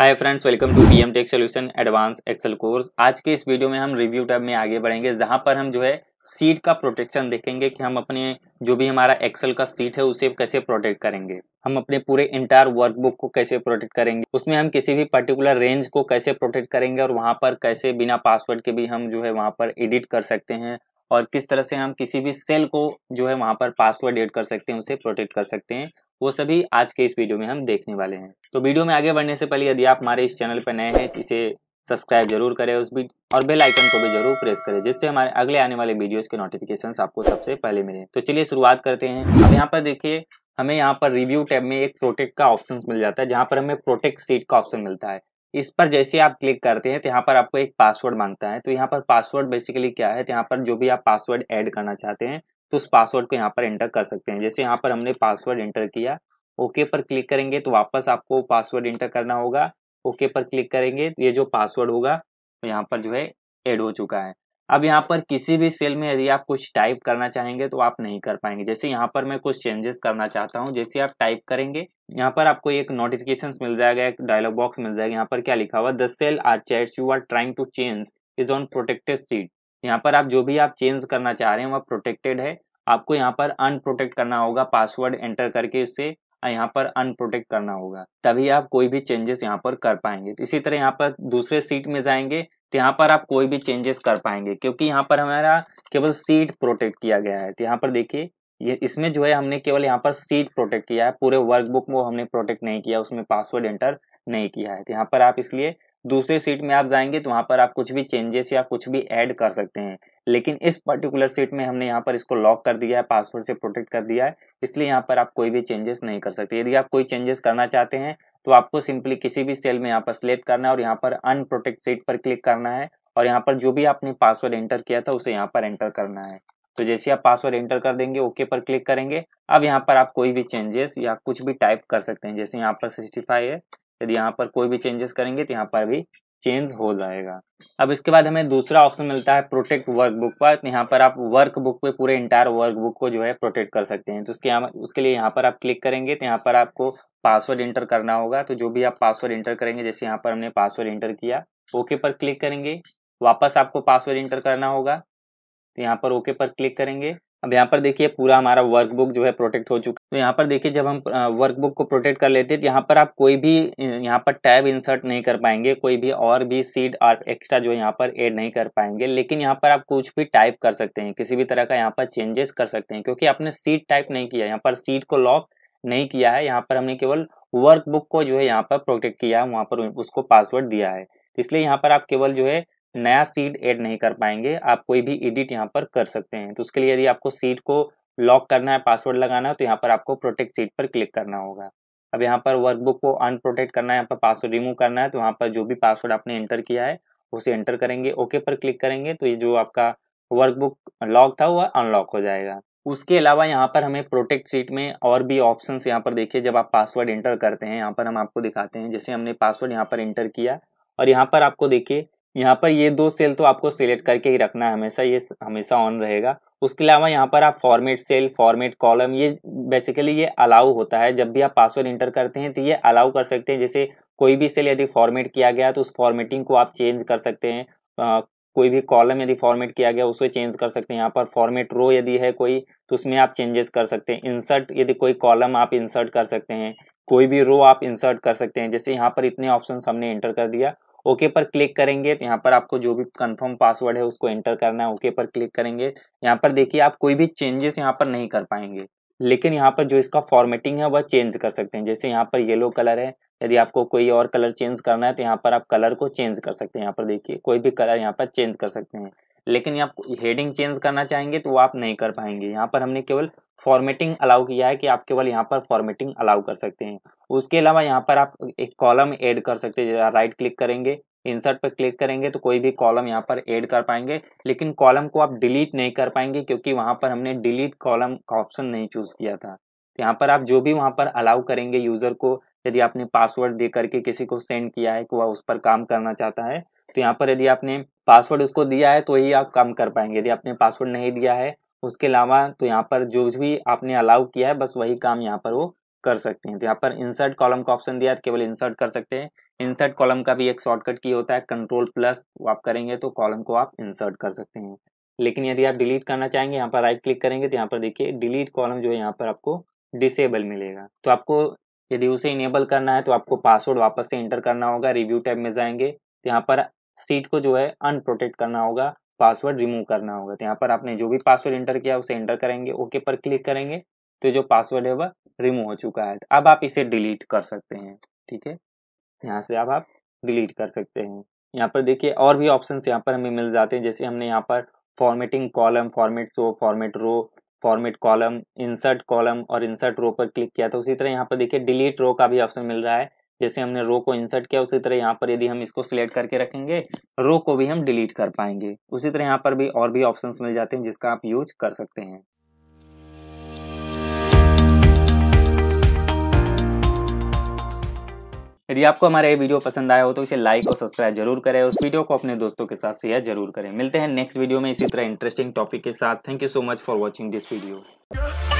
hi friends welcome to PM tech solution advance excel course आज के इस video में हम रिव्यू टैब में आगे बढ़ेंगे जहां पर हम जो है सीट का प्रोटेक्शन देखेंगे कि हम अपने जो भी हमारा एक्सेल का सीट है उसे कैसे प्रोटेक्ट करेंगे हम अपने पूरे इंटायर वर्कबुक को कैसे प्रोटेक्ट करेंगे उसमें हम किसी भी पर्टिकुलर रेंज को कैसे प्रोटेक्ट करेंगे और वहां पर कैसे बिना पासवर्ड के भी हम जो है वहां पर एडिट कर सकते हैं और किस तरह से हम किसी भी सेल को जो है वहाँ पर पासवर्ड एड कर सकते हैं उसे प्रोटेक्ट कर सकते हैं वो सभी आज के इस वीडियो में हम देखने वाले हैं तो वीडियो में आगे बढ़ने से पहले यदि आप हमारे इस चैनल पर नए हैं तो इसे सब्सक्राइब जरूर करें उस भी और बेल आइकन को भी जरूर प्रेस करें जिससे हमारे अगले आने वाले वीडियोस के नोटिफिकेशन आपको सबसे पहले मिले तो चलिए शुरुआत करते हैं अब यहाँ पर देखिए हमें यहाँ पर रिव्यू टैब में एक प्रोटेक्ट का ऑप्शन मिल जाता है जहाँ पर हमें प्रोटेक्ट सीट का ऑप्शन मिलता है इस पर जैसे आप क्लिक करते हैं तो यहाँ पर आपको एक पासवर्ड मांगता है तो यहाँ पर पासवर्ड बेसिकली क्या है तो यहाँ पर जो भी आप पासवर्ड ऐड करना चाहते हैं तो उस पासवर्ड को यहाँ पर एंटर कर सकते हैं जैसे यहाँ पर हमने पासवर्ड एंटर किया ओके पर क्लिक करेंगे तो वापस आपको पासवर्ड एंटर करना होगा ओके पर क्लिक करेंगे ये जो पासवर्ड होगा यहाँ पर जो है एड हो चुका है अब यहाँ पर किसी भी सेल में यदि आप कुछ टाइप करना चाहेंगे तो आप नहीं कर पाएंगे जैसे यहाँ पर मैं कुछ चेंजेस करना चाहता हूँ जैसे आप टाइप करेंगे यहाँ पर आपको एक नोटिफिकेशन मिल जाएगा एक डायलॉग बॉक्स मिल जाएगा यहाँ पर क्या लिखा हुआ the cell or chart you are trying to change is on protected sheet यहाँ पर आप जो भी आप चेंज करना चाह रहे हैं वह प्रोटेक्टेड है आपको यहाँ पर अनप्रोटेक्ट करना होगा पासवर्ड एंटर करके इससे यहाँ पर अनप्रोटेक्ट करना होगा तभी आप कोई भी चेंजेस यहाँ पर कर पाएंगे इसी तरह यहाँ पर दूसरे सीट में जाएंगे तो यहाँ पर आप कोई भी चेंजेस कर पाएंगे क्योंकि यहाँ पर हमारा केवल सीट प्रोटेक्ट किया गया है तो यहाँ पर देखिए ये इसमें जो है हमने केवल यहाँ पर सीट प्रोटेक्ट किया है पूरे वर्कबुक में हमने प्रोटेक्ट नहीं किया उसमें पासवर्ड एंटर नहीं किया है तो यहाँ पर आप इसलिए दूसरे सीट में आप जाएंगे तो वहाँ पर आप कुछ भी चेंजेस या कुछ भी ऐड कर सकते हैं लेकिन इस पर्टिकुलर सीट में हमने यहाँ पर इसको लॉक कर दिया है पासवर्ड से प्रोटेक्ट कर दिया है इसलिए यहाँ पर आप कोई भी चेंजेस नहीं कर सकते यदि आप कोई चेंजेस करना चाहते हैं तो आपको सिंपली किसी भी सेल में यहाँ पर सिलेक्ट करना है और यहाँ पर अनप्रोटेक्ट सीट पर क्लिक करना है और यहाँ पर जो भी आपने पासवर्ड एंटर किया था उसे यहाँ पर एंटर करना है तो जैसे आप पासवर्ड एंटर कर देंगे ओके पर क्लिक करेंगे अब यहाँ पर आप कोई भी चेंजेस या कुछ भी टाइप कर सकते हैं जैसे यहाँ पर सिक्सटी है यदि यहाँ पर कोई भी चेंजेस करेंगे तो यहाँ पर भी चेंज हो जाएगा अब इसके बाद हमें दूसरा ऑप्शन मिलता है प्रोटेक्ट वर्क बुक पर तो यहाँ पर आप वर्क बुक पे पूरे इंटायर वर्क बुक को जो है प्रोटेक्ट कर सकते हैं तो उसके यहाँ उसके लिए यहाँ पर आप क्लिक करेंगे तो यहाँ पर आपको पासवर्ड इंटर करना होगा तो जो भी आप पासवर्ड इंटर करेंगे जैसे यहाँ पर हमने पासवर्ड इंटर किया ओके पर क्लिक करेंगे वापस आपको पासवर्ड इंटर करना होगा तो यहाँ पर ओके पर क्लिक करेंगे अब यहाँ पर देखिए पूरा हमारा वर्कबुक जो है प्रोटेक्ट हो चुका तो यहाँ पर देखिए जब हम वर्कबुक को प्रोटेक्ट कर लेते हैं तो यहाँ पर आप कोई भी यहाँ पर टैब इंसर्ट नहीं कर पाएंगे कोई भी और भी सीड और एक्स्ट्रा जो है यहाँ पर ऐड नहीं कर पाएंगे लेकिन यहाँ पर आप कुछ भी टाइप कर सकते हैं किसी भी तरह का यहाँ पर चेंजेस कर सकते हैं क्योंकि आपने सीट टाइप नहीं किया यहाँ पर सीट को लॉक नहीं किया है यहाँ पर हमने केवल वर्कबुक को जो है यहाँ पर प्रोटेक्ट किया है वहाँ पर उसको पासवर्ड दिया है इसलिए यहाँ पर आप केवल जो है नया सीड ऐड नहीं कर पाएंगे आप कोई भी एडिट यहाँ पर कर सकते हैं तो उसके लिए यदि आपको सीट को लॉक करना है पासवर्ड लगाना है तो यहाँ पर आपको प्रोटेक्ट सीट पर क्लिक करना होगा अब यहाँ पर वर्कबुक को अनप्रोटेक्ट करना है यहाँ पर पासवर्ड रिमूव करना है तो यहाँ पर जो भी पासवर्ड आपने एंटर किया है उसे एंटर करेंगे ओके पर क्लिक करेंगे तो ये जो आपका वर्कबुक लॉक था वह अनलॉक हो जाएगा उसके अलावा यहाँ पर हमें प्रोटेक्ट सीट में और भी ऑप्शन यहाँ पर देखिए जब आप पासवर्ड एंटर करते हैं यहाँ पर हम आपको दिखाते हैं जैसे हमने पासवर्ड यहाँ पर एंटर किया और यहाँ पर आपको देखिए यहाँ पर ये दो सेल तो आपको सिलेक्ट करके ही रखना है हमेशा ये हमेशा ऑन रहेगा उसके अलावा यहाँ पर आप फॉर्मेट सेल फॉर्मेट कॉलम ये बेसिकली ये अलाउ होता है जब भी आप पासवर्ड इंटर करते हैं तो ये अलाउ कर सकते हैं जैसे कोई भी सेल यदि फॉर्मेट किया गया तो उस फॉर्मेटिंग को आप चेंज कर सकते हैं आ, कोई भी कॉलम यदि फॉर्मेट किया गया उसे चेंज कर सकते हैं यहाँ पर फॉर्मेट रो यदि है कोई तो उसमें आप चेंजेस कर सकते हैं इंसर्ट यदि कोई कॉलम आप इंसर्ट कर सकते हैं कोई भी रो आप इंसर्ट कर सकते हैं जैसे यहाँ पर इतने ऑप्शन हमने इंटर कर दिया ओके पर क्लिक करेंगे तो यहाँ पर आपको जो भी कंफर्म पासवर्ड है उसको एंटर करना है ओके पर क्लिक करेंगे यहाँ पर देखिए आप कोई भी चेंजेस यहाँ पर नहीं कर पाएंगे लेकिन यहाँ पर जो इसका फॉर्मेटिंग है वह चेंज कर सकते हैं जैसे यहाँ पर येलो कलर है यदि आपको कोई और कलर चेंज करना है तो यहाँ पर आप कलर को चेंज कर सकते हैं यहाँ पर देखिए कोई भी कलर यहाँ पर चेंज कर सकते हैं लेकिन आप हेडिंग चेंज करना चाहेंगे तो वो आप नहीं कर पाएंगे यहाँ पर हमने केवल फॉर्मेटिंग अलाउ किया है कि आप केवल यहाँ पर फॉर्मेटिंग अलाउ कर सकते हैं उसके अलावा यहाँ पर आप एक कॉलम ऐड कर सकते हैं राइट क्लिक करेंगे इंसर्ट पर क्लिक करेंगे तो कोई भी कॉलम यहाँ पर ऐड कर पाएंगे लेकिन कॉलम को आप डिलीट नहीं कर पाएंगे क्योंकि वहाँ पर हमने डिलीट कॉलम का ऑप्शन नहीं चूज़ किया था यहाँ पर आप जो भी वहाँ पर अलाउ करेंगे यूज़र को यदि आपने पासवर्ड दे करके किसी को सेंड किया है कि वह उस पर काम करना चाहता है तो यहाँ पर यदि आपने पासवर्ड उसको दिया है तो ही आप काम कर पाएंगे यदि आपने पासवर्ड नहीं दिया है उसके अलावा तो यहाँ पर जो भी आपने अलाउ किया है बस वही काम यहाँ पर वो कर सकते हैं तो यहाँ पर इंसर्ट कॉलम का ऑप्शन दिया है तो केवल इंसर्ट कर सकते हैं इंसर्ट कॉलम का भी एक शॉर्टकट की होता है कंट्रोल प्लस आप करेंगे तो कॉलम को आप इंसर्ट कर सकते हैं लेकिन यदि आप डिलीट करना चाहेंगे यहाँ पर राइट क्लिक करेंगे तो यहाँ पर देखिए डिलीट कॉलम जो है यहाँ पर आपको डिसेबल मिलेगा तो आपको यदि उसे इनेबल करना है तो आपको पासवर्ड वापस से एंटर करना होगा रिव्यू टैब में जाएंगे तो यहाँ पर सीट को जो है अनप्रोटेक्ट करना होगा पासवर्ड रिमूव करना होगा तो यहाँ पर आपने जो भी पासवर्ड इंटर किया उसे इंटर करेंगे ओके पर क्लिक करेंगे तो जो पासवर्ड है वह रिमूव हो चुका है अब आप इसे डिलीट कर सकते हैं ठीक है यहाँ से अब आप डिलीट कर सकते हैं यहाँ पर देखिए और भी ऑप्शन यहाँ पर हमें मिल जाते हैं जैसे हमने यहाँ पर formatting column format so format row format column insert column और इंसर्ट रो पर क्लिक किया तो उसी तरह यहाँ पर देखिए डिलीट रो का भी ऑप्शन मिल रहा है जैसे हमने रो को इंसर्ट किया उसी तरह यहाँ पर यदि हम इसको सिलेक्ट करके रखेंगे रो को भी हम डिलीट कर पाएंगे उसी तरह यहाँ पर भी और भी ऑप्शन मिल जाते हैं जिसका आप यूज कर सकते हैं यदि आपको हमारा ये वीडियो पसंद आया हो तो इसे लाइक और सब्सक्राइब जरूर करें उस वीडियो को अपने दोस्तों के साथ शेयर जरूर करें मिलते हैं नेक्स्ट वीडियो में इसी तरह इंटरेस्टिंग टॉपिक के साथ thank you so much for watching this video